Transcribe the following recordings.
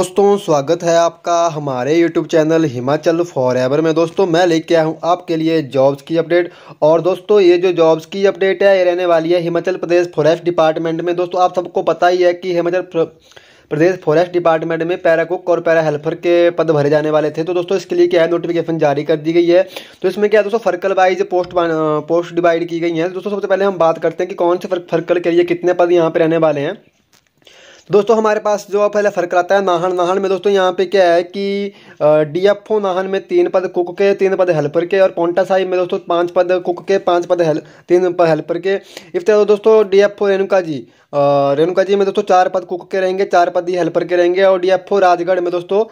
दोस्तों स्वागत है आपका हमारे YouTube channel Himachal for ever में दोस्तों मैं लेके आया हूँ आपके लिए जॉब्स की अपडेट और दोस्तों ये जो जॉब्स की अपडेट है ये रहने वाली है हिमाचल प्रदेश फॉरेस्ट डिपार्टमेंट में दोस्तों आप सबको पता ही है कि हिमाचल प्रदेश फॉरेस्ट डिपार्टमेंट में पैरा कुक और पैरा हेल्पर के पद भरे जाने वाले थे तो दोस्तों इसके लिए क्या है नोटिफिकेशन जारी कर दी गई है तो इसमें क्या है दोस्तों circle wise post post divide की गई है दोस्तों सबसे पहले हम बात करते हैं कि कौन से फर्कल के लिए कितने पद यहाँ पर रहने वाले हैं दोस्तों हमारे पास जो पहले फ़र्क आता है नाहन नाहन में दोस्तों यहाँ पे क्या है कि डी एफ नाहन में तीन पद कुक के तीन पद हेल्पर के और पोंटा साहिब में दोस्तों पांच पद कुक के पांच पद हेल तीन पद हेल्पर के इफ्तार दोस्तों डी एफ रेणुका जी रेणुका जी में दोस्तों चार पद कुक के रहेंगे चार पद ही हेल्पर के रहेंगे और डीएफओ राजगढ़ में दोस्तों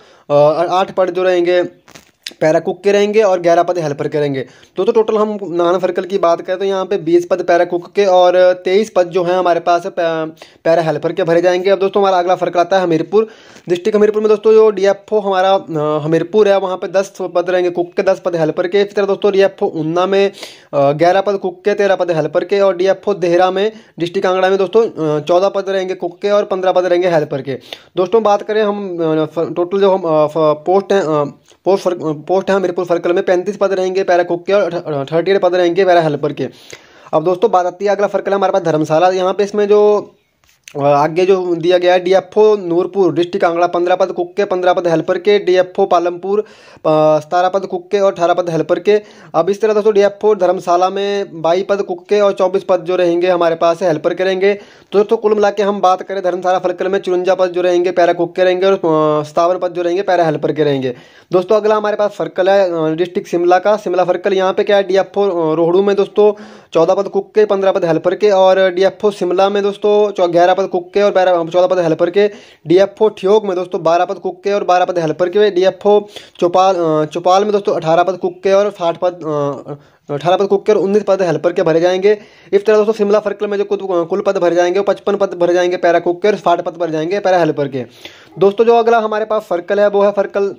आठ पद जो रहेंगे पैरा कुक के रहेंगे और ग्यारह पद हेल्पर के रहेंगे तो तो टोटल हम नान सर्कल की बात करें तो यहाँ पे बीस पद पैरा कुक के और तेईस पद जो है हमारे पास पैरा हेल्पर के भरे जाएंगे अब दोस्तों हमारा अगला सर्कल आता है हमीरपुर डिस्ट्रिक्ट हमीरपुर में दोस्तों जो डी हमारा हमीरपुर है वहाँ पर दस पद रहेंगे कुक के दस पद हेल्पर के इसी तरह दोस्तों डी उन्ना में ग्यारह पद कुक के तेरह पद हेल्पर के और डी देहरा में डिस्ट्रिक्ट कांगड़ा में दोस्तों चौदह पद रहेंगे कुक के और पंद्रह पद रहेंगे हेल्पर के दोस्तों बात करें हम टोटल जो हम पोस्ट हैं पोस्ट पोस्ट है हमीरपुर सर्कल में पैंतीस पद रहेंगे पैरा कुक के और थर्टी पद रहेंगे पैरा हेल्पर के अब दोस्तों बात आती है अगला सर्कल है हमारे पास धर्मशाला यहाँ पे इसमें जो आगे जो दिया गया है डीएफओ नूरपुर डिस्ट्रिक्ट कांगड़ा पंद्रह पद कुक के पंद्रह पद हेल्पर के डीएफओ पालमपुर सतारह पद कुक के और अठारह पद हेल्पर के अब इस तरह दोस्तों डीएफओ धर्मशाला में बाई पद कुक के और चौबीस पद जो रहेंगे हमारे पास हेल्पर के रहेंगे तो दोस्तों कुल मिला के हम बात करें धर्मशाला फलकल में चुरुंजा पद जो रहेंगे पैरा कुक के रहेंगे और सतावन पद जो रहेंगे पैरा हेल्पर के रहेंगे दोस्तों अगला हमारे पास फर्कल है डिस्ट्रिक्ट शिमला का शिमला फर्कल यहाँ पे क्या है डी रोहड़ू में दोस्तों चौदह पद कुक के पंद्रह पद हेल्पर के और डी शिमला में दोस्तों ग्यारह पद कुक के और बारह चौदह पद हेल्पर के डीएफओ ठियोग में दोस्तों बारह पद कुक के और बारह पद हेल्पर के डीएफओ चौपाल चौपाल में दोस्तों अठारह पद कुक के और साठ पद अठारह पद कुक के और उन्नीस पद हेल्पर के भरे जाएंगे इस तरह दोस्तों शिमला फर्कल में जो कुल पद भरे जाएंगे पचपन पद भरे जाएंगे पैरा कुक के और साठ पद भरे जाएंगे पैरा हेल्पर के दोस्तों जो अगला हमारे पास फर्कल है वो है फर्कल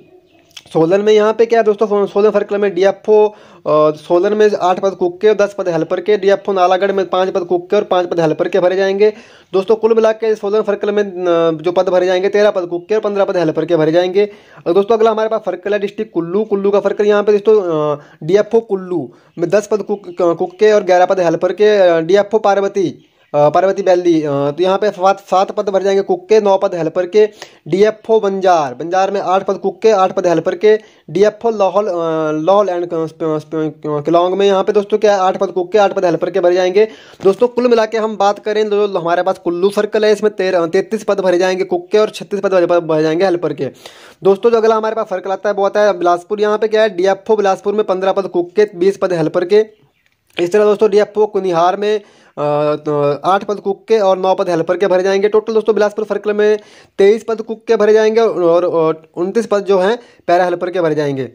सोलन में यहाँ पे क्या है दोस्तों सोलन सर्कल में डीएफओ सोलन में आठ पद कुक के और दस पद हेल्पर के डीएफओ नालागढ़ में पांच पद कुक के और पांच पद हेल्पर के भरे जाएंगे दोस्तों कुल मिला के सोलन सर्कल में जो पद भरे जाएंगे तेरह पद कुक के और पंद्रह पद हेल्पर के भरे जाएंगे और दोस्तों अगला हमारे पास फर्कल है डिस्ट्रिक्ट कुल्लू कुल्लू का फर्कल यहाँ पे दोस्तों डी कुल्लू में दस पद कुक के और ग्यारह पद हेल्पर के डी पार्वती पार्वती बैली तो यहाँ पे सात सात पद भर जाएंगे कुक के नौ पद हेल्पर के डीएफओ बंजार बंजार में आठ पद कुक के आठ पद हेल्पर के डीएफओ लाहौल लाहौल एंड किलोंग में यहाँ पे दोस्तों क्या है आठ पद कुक के आठ पद हेल्पर के भरे जाएंगे दोस्तों कुल मिला के हम बात करें तो हमारे पास कुल्लू सर्कल है इसमें तैतीस पद भरे जाएंगे कुक के और छत्तीस पद भरे जाएंगे हेल्पर के दोस्तों जो अगला हमारे पास सर्कल आता है वो आता है बिलासपुर यहाँ पे क्या है डीएफओ बिलासपुर में पंद्रह पद कुक के बीस पद हेल्पर के इस तरह दोस्तों डीएफओ कुनिहार में तो आठ पद कुक के और नौ पद हेल्पर के भरे जाएंगे टोटल दोस्तों बिलासपुर सर्कल में तेईस पद कुक के भरे जाएंगे और उनतीस पद जो हैं पैरा हेल्पर के भरे जाएंगे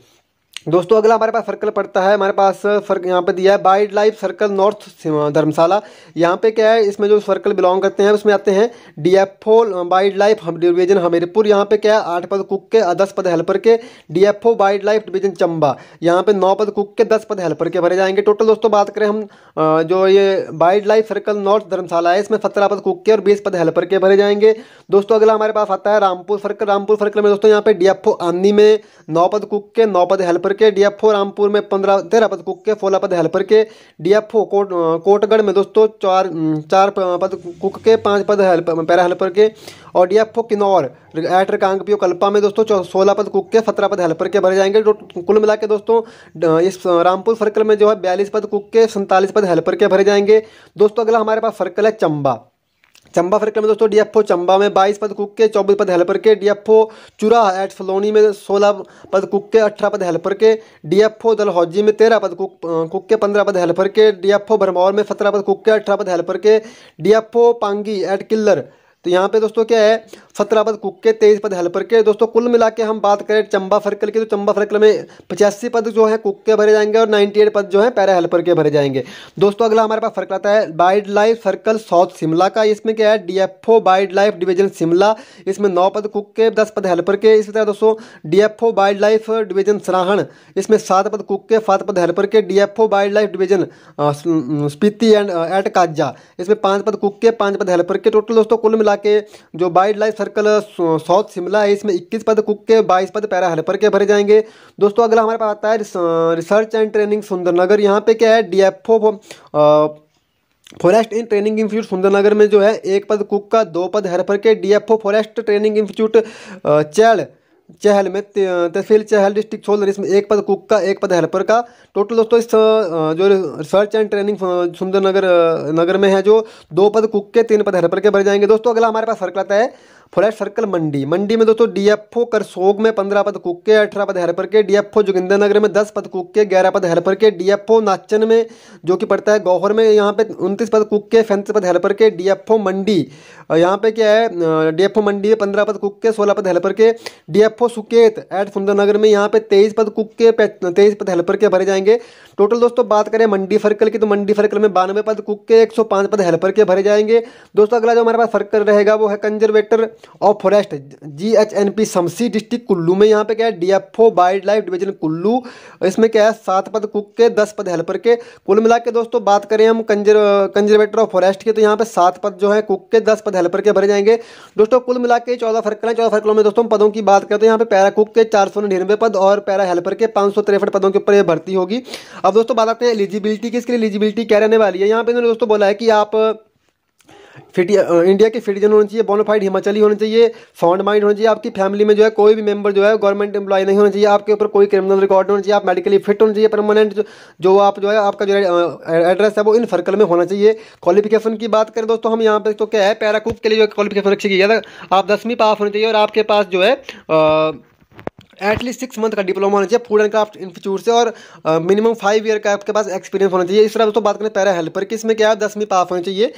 दोस्तों अगला हमारे पास सर्कल पड़ता है हमारे पास फर्क यहाँ पे दिया है wild life circle north Dharamshala यहाँ पे क्या है इसमें जो सर्कल बिलोंग करते हैं उसमें आते हैं D F O wild life division Hamirpur यहाँ पे क्या है आठ पद कुक के दस पद हेल्पर के D F O wild life division Chamba यहाँ पे नौ पद कुक के दस पद हेल्पर के भरे जाएंगे टोटल दोस्तों बात करें हम जो ये wild life circle north Dharamshala है इसमें सत्रह पद कुक के और बीस पद हेल्पर के भरे जाएंगे दोस्तों अगला हमारे पास आता है रामपुर सर्कल रामपुर सर्कल में दोस्तों यहाँ पे डी एफ ओ आंदी में नौ पद कुक के नौ पद हेल्पर के डी एफ रामपुर में पंद्रह तेरह पद कुक के सोलह पद हेल्पर के डी एफ कोट कोटगढ़ में दोस्तों चार चार पद कुक के पांच पद हेल्प पैरा हेल्पर के और डी एफ किन्नौर एटर कांगपियो कल्पा में दोस्तों सोलह पद कुक के सत्रह पद हेल्पर के भरे जाएंगे कुल मिला के दोस्तों इस रामपुर सर्कल में जो है बयालीस पद कुक के सैंतालीस पद हेल्पर के भरे जाएंगे दोस्तों अगला हमारे पास सर्कल है चंबा चंबा फर्क में दोस्तों डीएफओ चंबा में बाईस पद कुक के चौबीस पद हेल्पर के डीएफओ चुरा एट सलोनी में सोलह पद कुक के अठारह पद हेल्पर के डीएफओ दलहौजी में तेरह पद कुक कुक के पंद्रह पद हेल्पर के डीएफओ भरमौर में सत्रह पद कुक के अठारह पद हेल्पर के डीएफओ पांगी एट किल्लर तो यहाँ पे दोस्तों क्या है सत्रह पद कुक के तेईस पद हेल्पर के दोस्तों कुल मिला के हम बात करें चंबा सर्कल की तो चंबा सर्कल में पचासी पद जो है कुक के भरे जाएंगे और नाइन्टी एट पद जो है पैरा हेल्पर के भरे जाएंगे दोस्तों अगला हमारे पास फर्क आता है wild life circle south Shimla का इसमें क्या है D F O wild life division Shimla इसमें नौ पद कुक के दस पद हेल्पर के इसी तरह दोस्तों D F O wild life division Sarahan इसमें सात पद कुक के सात पद हेल्पर के D F O wild life division Spiti and at Kaza इसमें पाँच पद कुक के पाँच पद हेल्पर के टोटल दोस्तों कुल मिला शिमला के जो wild life circle south Shimla है इसमें इक्कीस पद कुक के बाईस पद पैरा हेल्पर के भरे जाएंगे दोस्तों अगला हमारे पास आता है रिसर्च एंड ट्रेनिंग सुंदरनगर यहाँ पे क्या है D F O forest in training institute Sundernagar में जो है एक पद कुक का दो पद हेल्पर के D F O forest training institute चैड़ चहल में तहसील चहल डिस्ट्रिक्ट सोलर इसमें एक पद कुक का एक पद हेल्पर का टोटल दोस्तों इस जो रिसर्च एंड ट्रेनिंग सुंदरनगर नगर में है जो दो पद कुक के तीन पद हेल्पर के भर जाएंगे दोस्तों अगला हमारे पास सर्कल आता है फ्लैट सर्कल मंडी मंडी में दोस्तों डीएफओ करसोग में पंद्रह पद कुक के अठारह पद हेल्पर के डीएफओ जोगिंद्रनगर में दस पद कुक के ग्यारह पद हेल्पर के डीएफओ नाचन में जो कि पड़ता है गौहर में यहाँ पे उनतीस पद कुक के फैंस पद हेल्पर के डीएफओ मंडी यहाँ पे क्या है डीएफओ मंडी में पंद्रह पद कुक के सोलह पद हेल्पर के डीएफओ सुकेत एट सुंदरनगर में यहाँ पे तेईस पद कुक के तेईस पद हेल्पर के भरे जाएंगे टोटल दोस्तों बात करें मंडी सर्कल की तो मंडी सर्कल में बानवे पद कुक के एक सौ पाँच पद हेल्पर के भरे जाएंगे दोस्तों अगला जो हमारे पास सर्कल रहेगा वो है conservator of forest G H N P Shamshi district Kullu में यहाँ पे क्या है D F O wild life division Kullu इसमें क्या है सात पद कुक के दस पद हेल्पर के कुल मिला के दोस्तों बात करें हम कंजर कंजर्वेटर ऑफ फॉरेस्ट के तो यहाँ पे सात पद जो है कुक के दस पद हेल्पर के भरे जाएंगे दोस्तों कुल मिला के चौदह फर्क हैं चौदह फर्कलों में दोस्तों पदों की बात करें तो यहाँ पे पैरा कुक के चार सौ निन्यानवे पद और पैरा हेल्पर के पाँच सौ तिरसठ पदों के ऊपर ये भर्ती होगी अब दोस्तों बात करते हैं एलिजिबिलिटी की इसके लिए एलिजिबिलिटी क्या रहने वाली है यहाँ पे इन्होंने दोस्तों बोला है कि आप फिट इंडिया के सिटीजन होने चाहिए बोनोफाइड हिमाचली होने चाहिए साउंड माइंड होने चाहिए आपकी फैमिली में जो है कोई भी मेंबर जो है गवर्नमेंट एम्प्लॉय नहीं होना चाहिए आपके ऊपर कोई क्रिमिनल रिकॉर्ड होना चाहिए आप मेडिकली फिट होना चाहिए परमानेंट जो, जो आप जो है आपका जो एड्रेस है वो इन सर्कल में होना चाहिए क्वालिफिकेशन की बात करें दोस्तों हम यहाँ पर तो क्या है पैराकूप के लिए जो क्वालिफिकेशन रखी गई है आप दसवीं पास होनी चाहिए और आपके पास जो है एटलीस्ट सिक्स मंथ का डिप्लोमा होना चाहिए फूड एंड क्राफ्ट इंस्टीट्यूट से और मिनिमम फाइव ईयर का आपके पास एक्सपीरियंस होना चाहिए इस तरह दोस्तों बात करें पैरा हेल्पर की इसमें क्या है दसवीं पास होनी चाहिए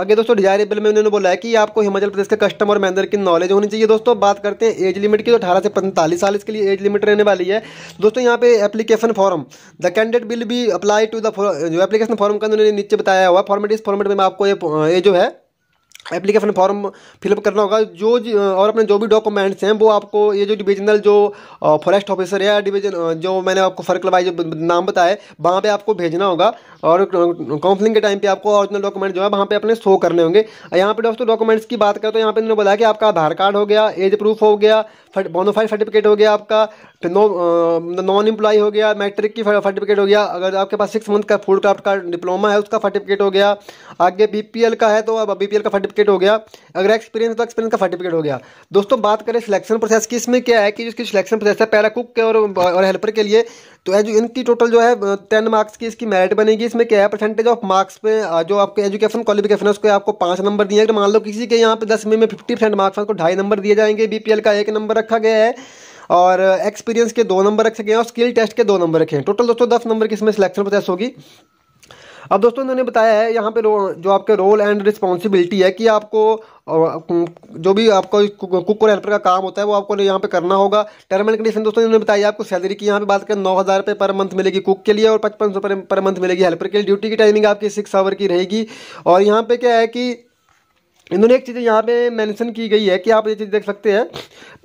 आगे दोस्तों डिजायरेबल बिल में उन्होंने बोला है कि आपको हिमाचल प्रदेश के कस्टम और मैनेजर की नॉलेज होनी चाहिए दोस्तों बात करते हैं एज लिमिट की तो अठारह से पैंतालीस साल इसके लिए एज लिमिट रहने वाली है दोस्तों यहाँ पे application form the candidate will भी अप्लाई टू द जो एप्लीकेशन फॉर्म का उन्होंने नीचे बताया हुआ फॉर्मेट इस फॉर्मेट में आपको ये जो है एप्लीकेशन फॉर्म फिलअप करना होगा जो और अपने जो भी डॉक्यूमेंट्स हैं वो आपको ये जो डिविजनल जो फॉरेस्ट ऑफिसर है डिवीजन जो मैंने आपको सर्कल वाइज नाम बताया वहाँ पे आपको भेजना होगा और काउंसलिंग के टाइम पे आपको ओरिजिनल डॉक्यूमेंट जो है वहाँ पे अपने शो करने होंगे यहाँ पे दोस्तों डॉक्यूमेंट्स की बात करें तो यहाँ पे इन्होंने बताया कि आपका आधार कार्ड हो गया एज प्रूफ हो गया बोनोफाइड सर्टिफिकेट हो गया आपका फिर नो नॉन एम्प्लॉय हो गया मैट्रिक की सर्टिफिकेट हो गया अगर आपके पास सिक्स मंथ का फूड क्राफ्ट का डिप्लोमा है उसका सर्टिफिकेट हो गया आगे बीपीएल का है तो अब बीपीएल का सर्टिफिकेट हो गया अगर एक्सपीरियंस तो एक्सपीरियंस का सर्टिफिकेट हो गया दोस्तों बात करें सिलेक्शन प्रोसेस की इसमें क्या है कि जिसकी सिलेक्शन प्रोसेस है पैरा कुक के और, और हेल्पर के लिए तो एजु इनकी टोटल जो है टेन मार्क्स की इसकी मेरिट बनेगी इसमें क्या है परसेंटेज ऑफ मार्क्स पे जो आपके एजुकेशन क्वालिफिकेशन है उसको आपको पाँच नंबर दिए अगर मान लो किसी के यहाँ पे दस में फिफ्टी परसेंट मार्क्स को ढाई नंबर दिए जाएंगे बीपीएल का एक नंबर रखा गया है और एक्सपीरियंस के दो नंबर रख सके हैं और स्किल टेस्ट के दो नंबर रखे हैं टोटल दोस्तों दस नंबर की इसमें सिलेक्शन प्रोसेस होगी अब दोस्तों इन्होंने बताया है यहाँ पे जो आपके रोल एंड रिस्पॉन्सिबिलिटी है कि आपको जो भी आपको कुक और हेल्पर का काम होता है वो आपको यहाँ पे करना होगा टर्म एंड कंडीशन दोस्तों इन्होंने बताया आपको सैलरी की यहाँ पे बात करें नौ हज़ार रुपये पर मंथ मिलेगी कुक के लिए और पचपन सौ पर मंथ मिलेगी हेल्पर के लिए ड्यूटी की टाइमिंग आपकी सिक्स आवर की रहेगी और यहाँ पर क्या है कि इन्होंने एक चीज़ें यहाँ पे मेंशन की गई है कि आप ये चीज़ देख सकते हैं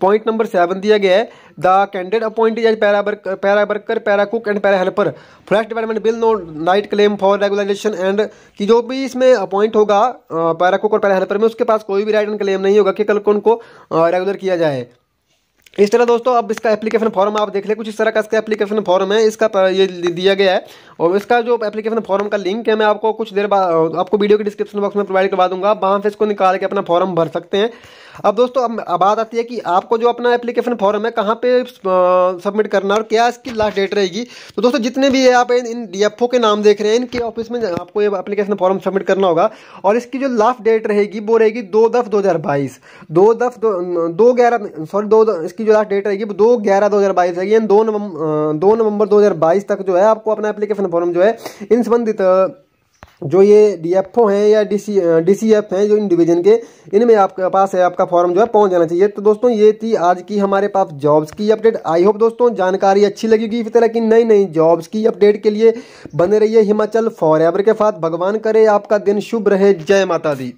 पॉइंट नंबर सेवन दिया गया है the candidate appoint as para work para worker para cook and para helper forest development bill no night claim for regularisation and कि जो भी इसमें अपॉइंट होगा पैरा कुक और पैरा हेल्पर में उसके पास कोई भी राइट एंड क्लेम नहीं होगा कि कल को उनको रेगुलर किया जाए इस तरह दोस्तों अब इसका एप्लीकेशन फॉर्म आप देख ले कुछ इस तरह का इसका एप्लीकेशन फॉर्म है इसका ये दिया गया है और इसका जो एप्लीकेशन फॉर्म का लिंक है मैं आपको कुछ देर बाद आपको वीडियो के डिस्क्रिप्शन बॉक्स में प्रोवाइड करवा दूंगा वहाँ से इसको निकाल के अपना फॉर्म भर सकते हैं अब दोस्तों अब बात आती है कि आपको जो अपना एप्लीकेशन फॉर्म है कहाँ पर सबमिट करना और क्या इसकी लास्ट डेट रहेगी तो दोस्तों जितने भी है आप इन डी के नाम देख रहे हैं इनके ऑफिस में आपको ये अपलीकेशन फॉर्म सबमिट करना होगा और इसकी जो लास्ट डेट रहेगी वो रहेगी दो दफ दो हज़ार बाईस दो दफ दो ग्यारह सॉरी दो इसकी इसकी जो लास्ट डेट रहेगी वो दो ग्यारह दो हज़ार बाईस रहेगी दो नवंबर दो नवंबर दो हज़ार बाईस तक जो है आपको अपना एप्लीकेशन फॉर्म जो है इन संबंधित जो ये डी एफ ओ हैं या D C D C F हैं जो इन डिवीजन के इनमें आपके पास है आपका फॉर्म जो है पहुंच जाना चाहिए तो दोस्तों ये थी आज की हमारे पास जॉब्स की अपडेट आई होप दोस्तों जानकारी अच्छी लगी होगी इसी तरह की नई नई जॉब्स की अपडेट के लिए बने रहिए हिमाचल फॉर एवर के साथ भगवान करे आपका दिन शुभ रहे जय माता दी